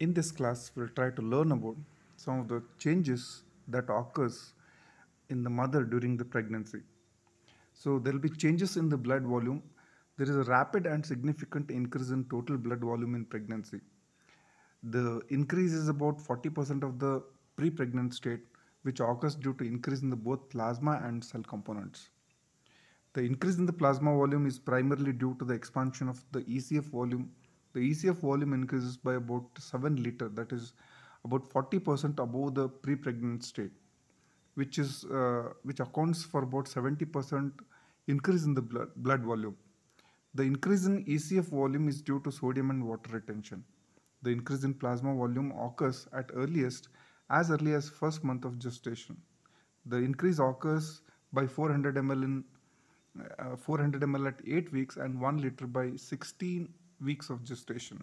in this class we'll try to learn about some of the changes that occurs in the mother during the pregnancy. So there will be changes in the blood volume. There is a rapid and significant increase in total blood volume in pregnancy. The increase is about 40% of the pre-pregnant state which occurs due to increase in the both plasma and cell components. The increase in the plasma volume is primarily due to the expansion of the ECF volume the ECF volume increases by about 7 liter, that is about 40% above the pre-pregnant state, which is uh, which accounts for about 70% increase in the blood, blood volume. The increase in ECF volume is due to sodium and water retention. The increase in plasma volume occurs at earliest as early as first month of gestation. The increase occurs by 400 ml in uh, 400 ml at 8 weeks and 1 liter by 16 weeks of gestation.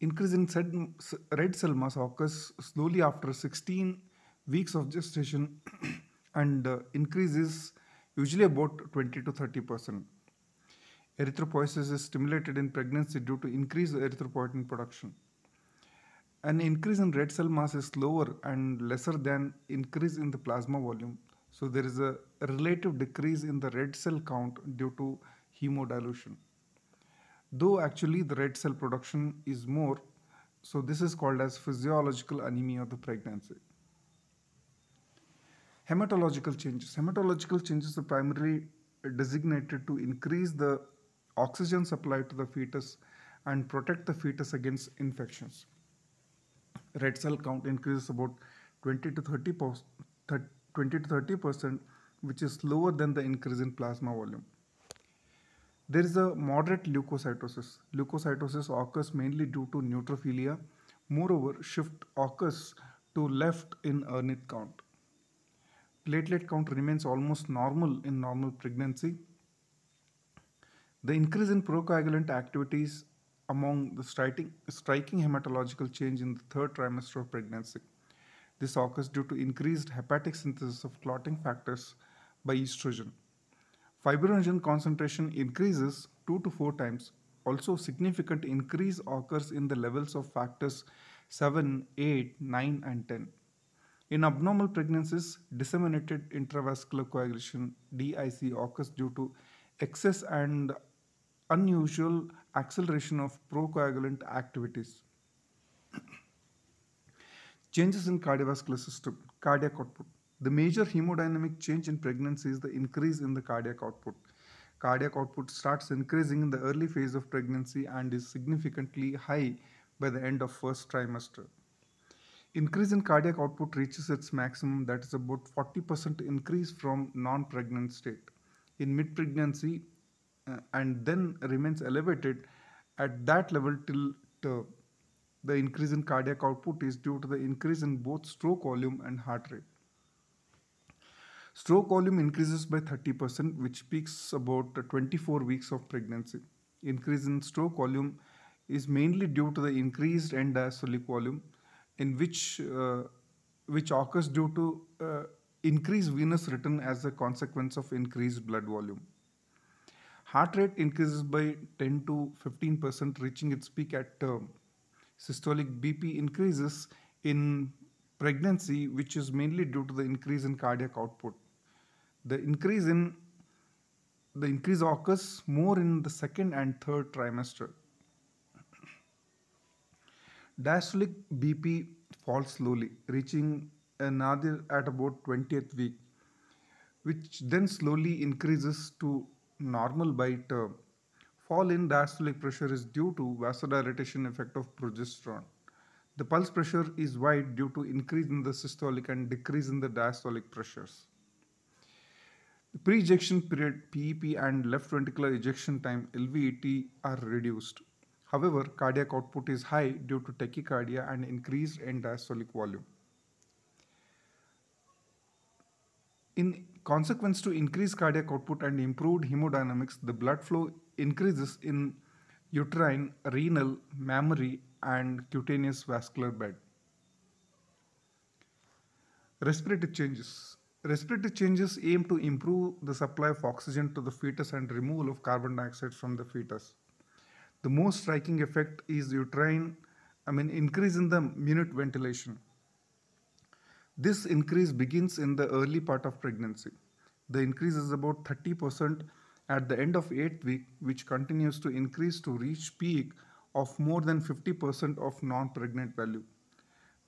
Increase in red cell mass occurs slowly after 16 weeks of gestation and uh, increases usually about 20 to 30 percent. Erythropoiesis is stimulated in pregnancy due to increased erythropoietin production. An increase in red cell mass is slower and lesser than increase in the plasma volume. So there is a relative decrease in the red cell count due to hemodilution though actually the red cell production is more so this is called as physiological anemia of the pregnancy hematological changes hematological changes are primarily designated to increase the oxygen supply to the fetus and protect the fetus against infections red cell count increases about 20 to 30 20 to 30 percent which is lower than the increase in plasma volume there is a moderate leukocytosis. Leukocytosis occurs mainly due to neutrophilia. Moreover, shift occurs to left in unit count. Platelet count remains almost normal in normal pregnancy. The increase in procoagulant activities among the striking, striking hematological change in the third trimester of pregnancy. This occurs due to increased hepatic synthesis of clotting factors by estrogen fibrinogen concentration increases 2 to 4 times. Also significant increase occurs in the levels of factors 7, 8, 9 and 10. In abnormal pregnancies, disseminated intravascular coagulation DIC occurs due to excess and unusual acceleration of procoagulant activities. Changes in cardiovascular system, cardiac output. The major hemodynamic change in pregnancy is the increase in the cardiac output. Cardiac output starts increasing in the early phase of pregnancy and is significantly high by the end of first trimester. Increase in cardiac output reaches its maximum that is about 40% increase from non-pregnant state. In mid-pregnancy uh, and then remains elevated at that level till term. The increase in cardiac output is due to the increase in both stroke volume and heart rate. Stroke volume increases by 30%, which peaks about 24 weeks of pregnancy. Increase in stroke volume is mainly due to the increased end diastolic volume, in which uh, which occurs due to uh, increased venous return as a consequence of increased blood volume. Heart rate increases by 10 to 15 percent, reaching its peak at term. Systolic BP increases in pregnancy, which is mainly due to the increase in cardiac output. The increase in the increase occurs more in the second and third trimester. Diastolic BP falls slowly, reaching a nadir at about 20th week, which then slowly increases to normal by term. Fall in diastolic pressure is due to vasodilatation effect of progesterone. The pulse pressure is wide due to increase in the systolic and decrease in the diastolic pressures. The pre-ejection period PEP and left ventricular ejection time LVET are reduced. However, cardiac output is high due to tachycardia and increased end diastolic volume. In consequence to increased cardiac output and improved hemodynamics, the blood flow increases in uterine, renal, mammary and cutaneous vascular bed. Respiratory changes. Respiratory changes aim to improve the supply of oxygen to the fetus and removal of carbon dioxide from the fetus. The most striking effect is uterine, I mean, increase in the minute ventilation. This increase begins in the early part of pregnancy. The increase is about 30% at the end of 8th week, which continues to increase to reach peak of more than 50% of non-pregnant value.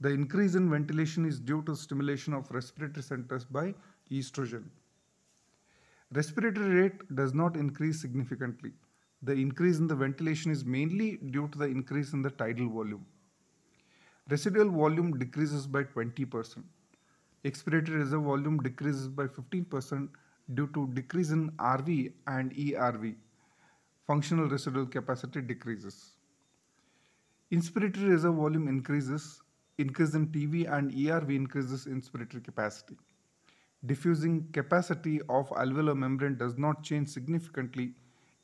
The increase in ventilation is due to stimulation of respiratory centers by estrogen. Respiratory rate does not increase significantly. The increase in the ventilation is mainly due to the increase in the tidal volume. Residual volume decreases by 20%. Expiratory reserve volume decreases by 15% due to decrease in RV and ERV. Functional residual capacity decreases inspiratory reserve volume increases, increase in TV and ERV increases inspiratory capacity. Diffusing capacity of alveolar membrane does not change significantly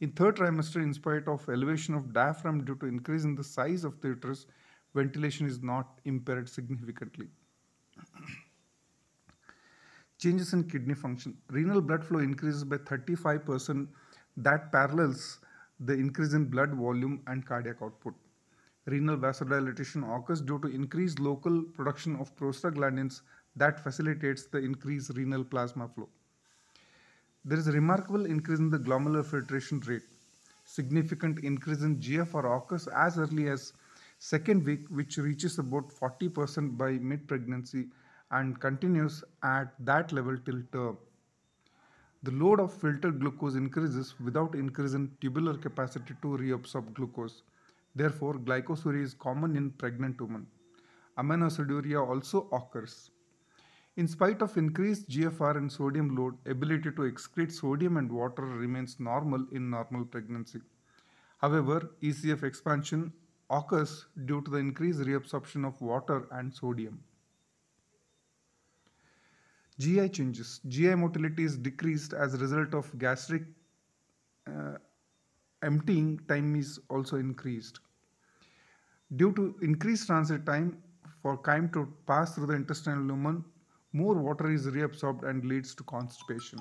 in third trimester in spite of elevation of diaphragm due to increase in the size of the uterus, ventilation is not impaired significantly. Changes in kidney function. Renal blood flow increases by 35% that parallels the increase in blood volume and cardiac output renal vasodilation occurs due to increased local production of prostaglandins that facilitates the increased renal plasma flow. There is a remarkable increase in the glomerular filtration rate. Significant increase in GFR occurs as early as second week which reaches about 40% by mid-pregnancy and continues at that level till term. The load of filtered glucose increases without increase in tubular capacity to reabsorb glucose. Therefore, glycosuria is common in pregnant women. Aminoaciduria also occurs. In spite of increased GFR and sodium load, ability to excrete sodium and water remains normal in normal pregnancy. However, ECF expansion occurs due to the increased reabsorption of water and sodium. GI changes. GI motility is decreased as a result of gastric uh, emptying time is also increased. Due to increased transit time for chyme to pass through the intestinal lumen, more water is reabsorbed and leads to constipation.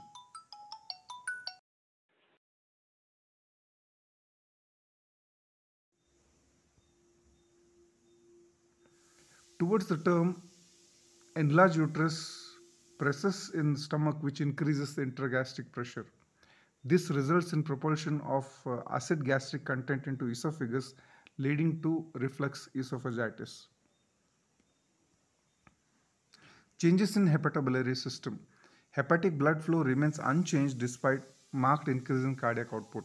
Towards the term, enlarged uterus presses in stomach which increases the intragastric pressure. This results in propulsion of uh, acid gastric content into esophagus leading to reflux esophagitis. Changes in hepatobiliary system. Hepatic blood flow remains unchanged despite marked increase in cardiac output.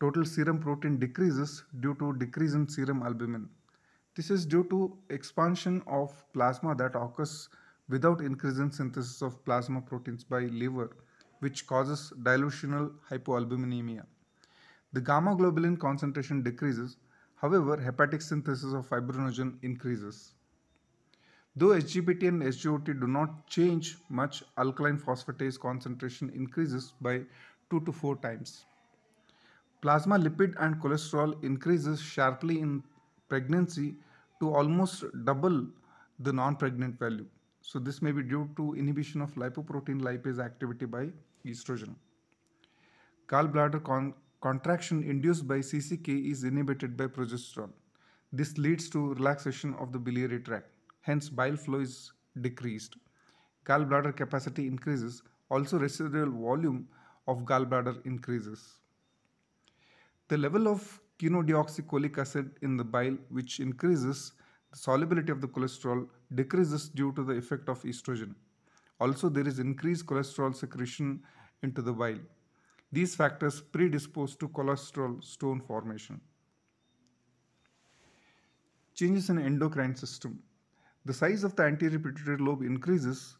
Total serum protein decreases due to decrease in serum albumin. This is due to expansion of plasma that occurs without increase in synthesis of plasma proteins by liver, which causes dilutional hypoalbuminemia. The gamma globulin concentration decreases However, hepatic synthesis of fibrinogen increases. Though HGPT and SGOT do not change much, alkaline phosphatase concentration increases by 2 to 4 times. Plasma lipid and cholesterol increases sharply in pregnancy to almost double the non-pregnant value. So this may be due to inhibition of lipoprotein lipase activity by estrogen. Gallbladder con Contraction induced by CCK is inhibited by progesterone. This leads to relaxation of the biliary tract. Hence, bile flow is decreased. Gallbladder capacity increases. Also, residual volume of gallbladder increases. The level of quinodeoxycholic acid in the bile, which increases the solubility of the cholesterol, decreases due to the effect of estrogen. Also, there is increased cholesterol secretion into the bile. These factors predispose to cholesterol stone formation. Changes in endocrine system. The size of the anterior pituitary lobe increases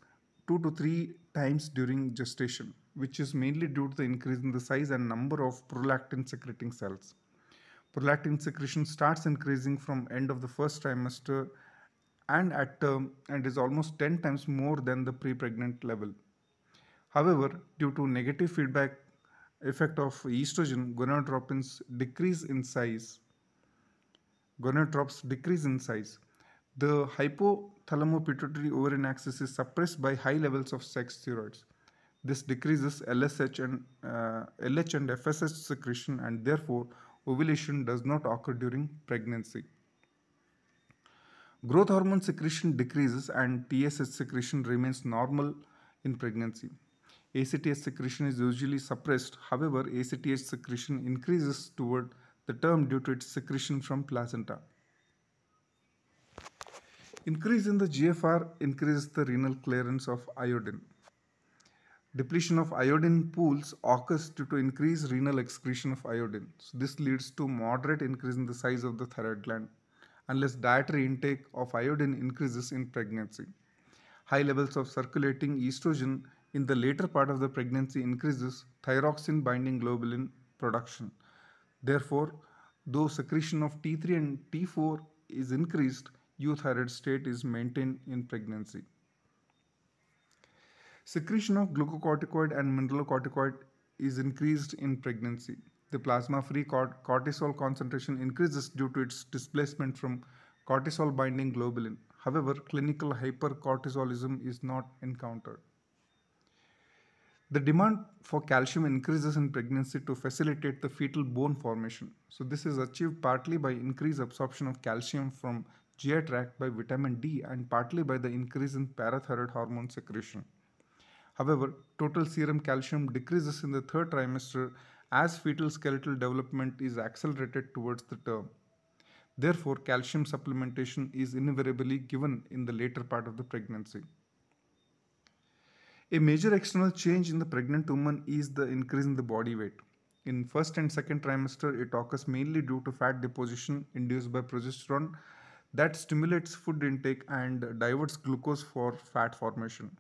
2 to 3 times during gestation, which is mainly due to the increase in the size and number of prolactin secreting cells. Prolactin secretion starts increasing from end of the first trimester and at term and is almost 10 times more than the pre-pregnant level. However, due to negative feedback effect of estrogen, gonadotropins decrease in size. Gonadotropins decrease in size. The hypothalamo-pituitary ovarian axis is suppressed by high levels of sex steroids. This decreases LSH and uh, LH and FSH secretion and therefore ovulation does not occur during pregnancy. Growth hormone secretion decreases and TSH secretion remains normal in pregnancy. ACTH secretion is usually suppressed. However, ACTH secretion increases toward the term due to its secretion from placenta. Increase in the GFR increases the renal clearance of iodine. Depletion of iodine pools occurs due to increased renal excretion of iodine. So this leads to moderate increase in the size of the thyroid gland unless dietary intake of iodine increases in pregnancy. High levels of circulating estrogen in the later part of the pregnancy increases thyroxine binding globulin production. Therefore, though secretion of T3 and T4 is increased, euthyroid state is maintained in pregnancy. Secretion of glucocorticoid and mineralocorticoid is increased in pregnancy. The plasma-free cort cortisol concentration increases due to its displacement from cortisol binding globulin. However, clinical hypercortisolism is not encountered. The demand for calcium increases in pregnancy to facilitate the fetal bone formation. So this is achieved partly by increased absorption of calcium from GI tract by vitamin D and partly by the increase in parathyroid hormone secretion. However, total serum calcium decreases in the third trimester as fetal skeletal development is accelerated towards the term. Therefore, calcium supplementation is invariably given in the later part of the pregnancy. A major external change in the pregnant woman is the increase in the body weight. In first and second trimester, it occurs mainly due to fat deposition induced by progesterone that stimulates food intake and diverts glucose for fat formation.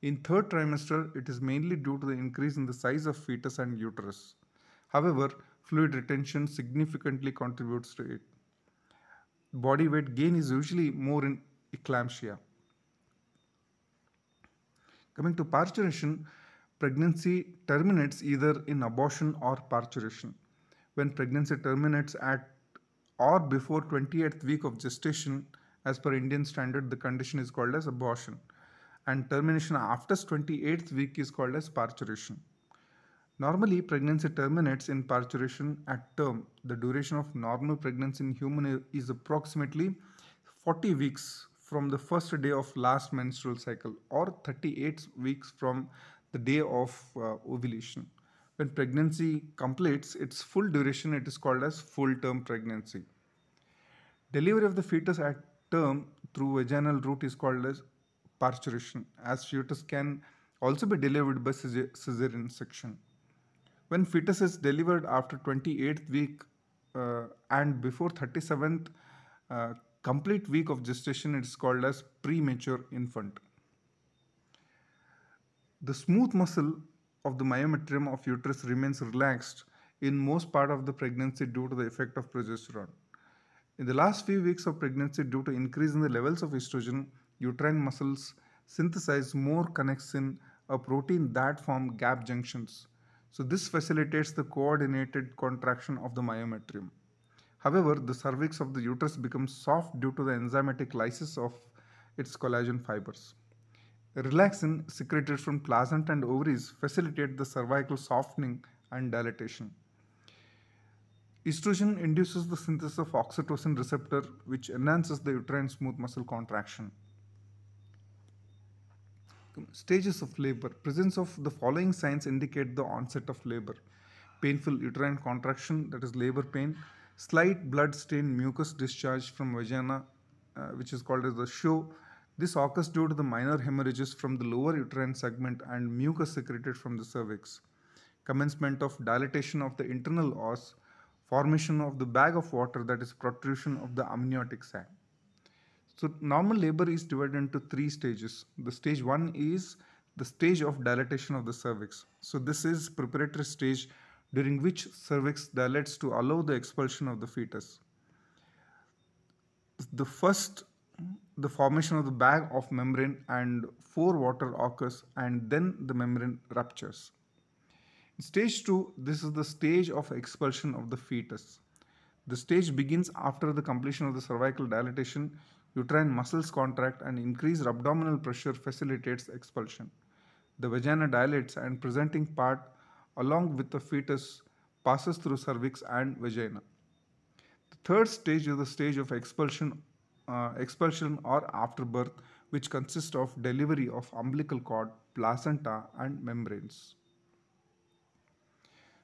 In third trimester, it is mainly due to the increase in the size of fetus and uterus. However, fluid retention significantly contributes to it. Body weight gain is usually more in eclampsia. Coming to parturition, pregnancy terminates either in abortion or parturition. When pregnancy terminates at or before 28th week of gestation, as per Indian standard, the condition is called as abortion. And termination after 28th week is called as parturition. Normally, pregnancy terminates in parturition at term. The duration of normal pregnancy in human is approximately 40 weeks from the first day of last menstrual cycle or 38 weeks from the day of uh, ovulation. When pregnancy completes its full duration, it is called as full term pregnancy. Delivery of the fetus at term through vaginal route is called as parturition, as fetus can also be delivered by caesarean section. When fetus is delivered after 28th week uh, and before 37th uh, complete week of gestation it is called as premature infant. The smooth muscle of the myometrium of uterus remains relaxed in most part of the pregnancy due to the effect of progesterone. In the last few weeks of pregnancy due to increase in the levels of estrogen, uterine muscles synthesize more connexin, a protein that form gap junctions. So this facilitates the coordinated contraction of the myometrium. However, the cervix of the uterus becomes soft due to the enzymatic lysis of its collagen fibers. Relaxin secreted from placenta and ovaries facilitate the cervical softening and dilatation. Estrogen induces the synthesis of oxytocin receptor which enhances the uterine smooth muscle contraction. Stages of labor. Presence of the following signs indicate the onset of labor. Painful uterine contraction that is labor pain, slight blood stain mucus discharge from vagina uh, which is called as the show. This occurs due to the minor hemorrhages from the lower uterine segment and mucus secreted from the cervix. Commencement of dilatation of the internal os, formation of the bag of water that is protrusion of the amniotic sac. So normal labor is divided into three stages. The stage one is the stage of dilatation of the cervix. So this is preparatory stage during which cervix dilates to allow the expulsion of the fetus. The first, the formation of the bag of membrane and four water occurs and then the membrane ruptures. In stage 2, this is the stage of expulsion of the fetus. The stage begins after the completion of the cervical dilatation, uterine muscles contract and increased abdominal pressure facilitates expulsion. The vagina dilates and presenting part along with the fetus passes through cervix and vagina. The third stage is the stage of expulsion, uh, expulsion or afterbirth, which consists of delivery of umbilical cord, placenta, and membranes.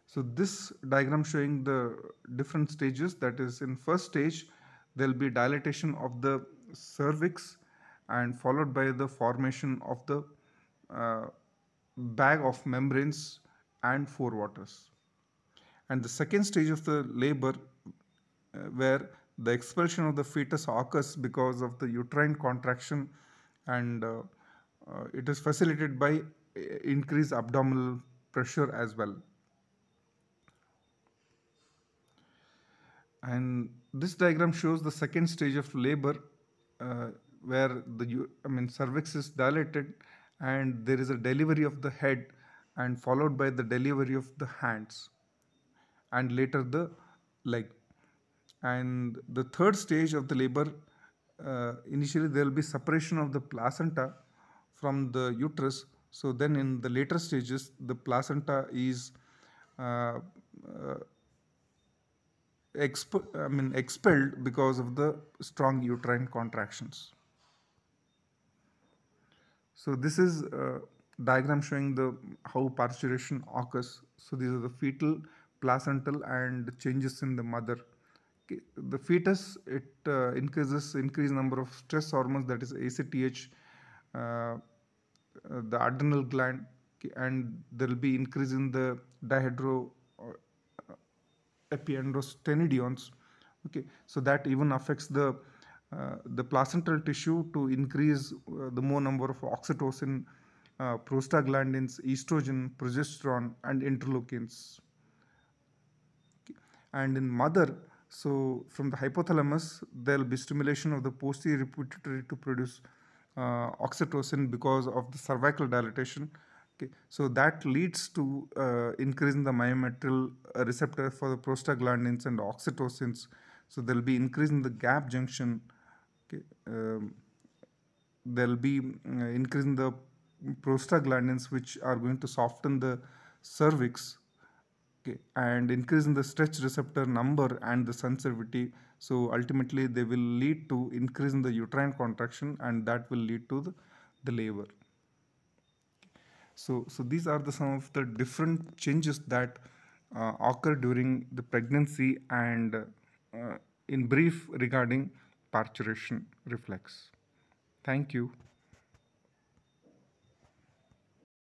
So this diagram showing the different stages that is in first stage there will be dilatation of the cervix and followed by the formation of the uh, bag of membranes and four waters. And the second stage of the labor uh, where the expulsion of the fetus occurs because of the uterine contraction and uh, uh, it is facilitated by uh, increased abdominal pressure as well. And this diagram shows the second stage of labor uh, where the I mean cervix is dilated and there is a delivery of the head and followed by the delivery of the hands and later the leg and the third stage of the labor uh, initially there will be separation of the placenta from the uterus so then in the later stages the placenta is uh, uh, exp- I mean expelled because of the strong uterine contractions so this is uh, diagram showing the how parturition occurs. So these are the fetal, placental and changes in the mother. The fetus, it uh, increases increased number of stress hormones that is ACTH, uh, the adrenal gland and there will be increase in the dihydro uh, epiandrostenedions okay so that even affects the uh, the placental tissue to increase uh, the more number of oxytocin uh, prostaglandins, estrogen, progesterone and interleukins. And in mother, so from the hypothalamus, there will be stimulation of the posterior pituitary to produce uh, oxytocin because of the cervical dilatation. Okay. So that leads to uh, increase in the myometrial uh, receptor for the prostaglandins and oxytocins. So there will be increase in the gap junction. Okay. Um, there will be uh, increase in the prostaglandins which are going to soften the cervix okay, and increase in the stretch receptor number and the sensitivity so ultimately they will lead to increase in the uterine contraction and that will lead to the, the labor so so these are the some of the different changes that uh, occur during the pregnancy and uh, in brief regarding parturition reflex thank you